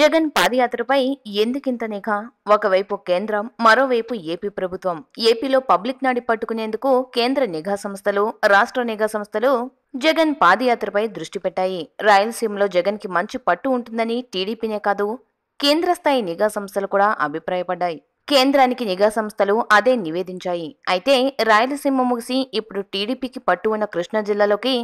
జగన్ పాదయాత్రపై ఎందుకింత నిఘా ఒకవైపు కేంద్రం మరోవైపు ఏపీ ప్రభుత్వం ఏపీలో పబ్లిక్ నాడి పట్టుకునేందుకు కేంద్ర నిఘా సంస్థలు రాష్ట్ర నిఘా సంస్థలు జగన్ పాదయాత్రపై దృష్టి పెట్టాయి రాయలసీమలో జగన్ కి మంచి పట్టు ఉంటుందని టీడీపీనే కాదు కేంద్ర స్థాయి నిఘా సంస్థలు కూడా అభిప్రాయపడ్డాయి కేంద్రానికి నిఘా సంస్థలు అదే నివేదించాయి అయితే రాయలసీమ ముగిసి ఇప్పుడు టీడీపీకి పట్టు ఉన్న కృష్ణా జిల్లాలోకి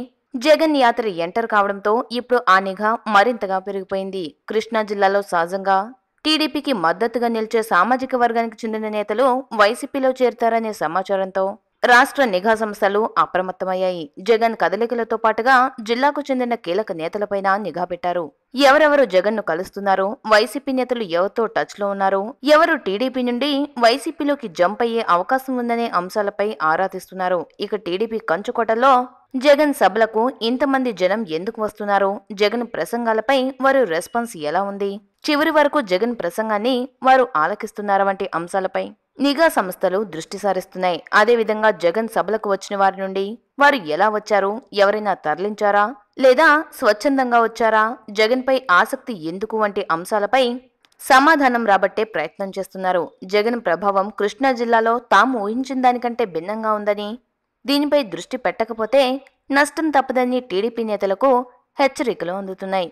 జగన్ యాత్ర ఎంటర్ కావడంతో ఇప్పుడు ఆ నిఘా మరింతగా పెరిగిపోయింది కృష్ణా జిల్లాలో సహజంగా టీడీపీకి మద్దతుగా నిలిచే సామాజిక వర్గానికి చెందిన నేతలు వైసీపీలో చేరుతారనే సమాచారంతో రాష్ట్ర నిఘా సంస్థలు అప్రమత్తమయ్యాయి జగన్ కదలికలతో పాటుగా జిల్లాకు చెందిన కీలక నేతలపైన నిఘా పెట్టారు ఎవరెవరు జగన్ ను కలుస్తున్నారు వైసీపీ నేతలు ఎవరితో టచ్ లో ఉన్నారు ఎవరు టీడీపీ నుండి వైసీపీలోకి జంప్ అయ్యే అవకాశం ఉందనే అంశాలపై ఆరా తీస్తున్నారు ఇక టీడీపీ కంచుకోటలో జగన్ సభలకు ఇంతమంది జనం ఎందుకు వస్తున్నారు జగన్ ప్రసంగాలపై వారి రెస్పాన్స్ ఎలా ఉంది చివరి వరకు జగన్ ప్రసంగాన్ని వారు ఆలకిస్తున్నారా వంటి అంశాలపై నిఘా సంస్థలు దృష్టి సారిస్తున్నాయి అదేవిధంగా జగన్ సభలకు వచ్చిన వారి నుండి వారు ఎలా వచ్చారు ఎవరైనా తరలించారా లేదా స్వచ్ఛందంగా వచ్చారా జగన్పై ఆసక్తి ఎందుకు వంటి అంశాలపై సమాధానం రాబట్టే ప్రయత్నం చేస్తున్నారు జగన్ ప్రభావం కృష్ణా జిల్లాలో తాము ఊహించిన దానికంటే భిన్నంగా ఉందని దీనిపై దృష్టి పెట్టకపోతే నష్టం తప్పదని టీడీపీ నేతలకు హెచ్చరికలు అందుతున్నాయి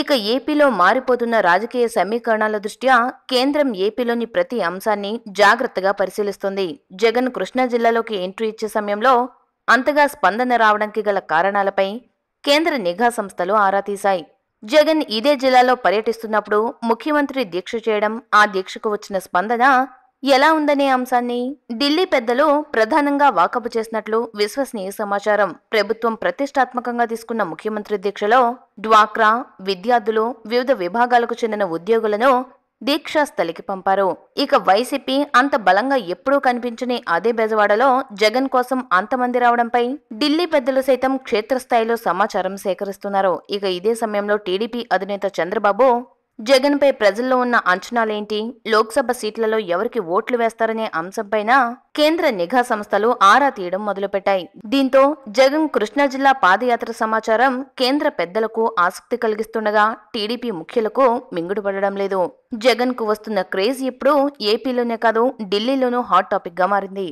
ఇక ఏపీలో మారిపోతున్న రాజకీయ సమీకరణాల దృష్ట్యా కేంద్రం ఏపీలోని ప్రతి అంశాన్ని జాగ్రత్తగా పరిశీలిస్తుంది జగన్ కృష్ణా జిల్లాలోకి ఎంట్రీ ఇచ్చే సమయంలో అంతగా స్పందన రావడానికి గల కారణాలపై కేంద్ర నిఘా సంస్థలు ఆరా తీశాయి జగన్ ఇదే జిల్లాలో పర్యటిస్తున్నప్పుడు ముఖ్యమంత్రి దీక్ష చేయడం ఆ దీక్షకు వచ్చిన స్పందన ఎలా ఉందనే అంశాన్ని ఢిల్లీ పెద్దలు ప్రధానంగా వాకపు చేసినట్లు విశ్వసనీయ సమాచారం ప్రభుత్వం ప్రతిష్టాత్మకంగా తీసుకున్న ముఖ్యమంత్రి దీక్షలో డ్వాక్రా విద్యార్థులు వివిధ విభాగాలకు చెందిన ఉద్యోగులను దీక్షాస్థలికి పంపారు ఇక వైసీపీ అంత బలంగా ఎప్పుడూ కనిపించని అదే బెజవాడలో జగన్ కోసం అంతమంది రావడంపై ఢిల్లీ పెద్దలు సైతం క్షేత్రస్థాయిలో సమాచారం సేకరిస్తున్నారు ఇక ఇదే సమయంలో టీడీపీ అధినేత చంద్రబాబు జగన్పై ప్రజల్లో ఉన్న అంచనాలేంటి లోక్సభ సీట్లలో ఎవరికి ఓట్లు వేస్తారనే అంశంపైన కేంద్ర నిఘా సంస్థలు ఆరా తీయడం మొదలుపెట్టాయి దీంతో జగన్ కృష్ణా జిల్లా పాదయాత్ర సమాచారం కేంద్ర పెద్దలకు ఆసక్తి కలిగిస్తుండగా టీడీపీ ముఖ్యులకు మింగుడుపడడం లేదు జగన్ కు వస్తున్న క్రేజ్ ఇప్పుడు ఏపీలోనే కాదు ఢిల్లీలోనూ హాట్ టాపిక్ గా మారింది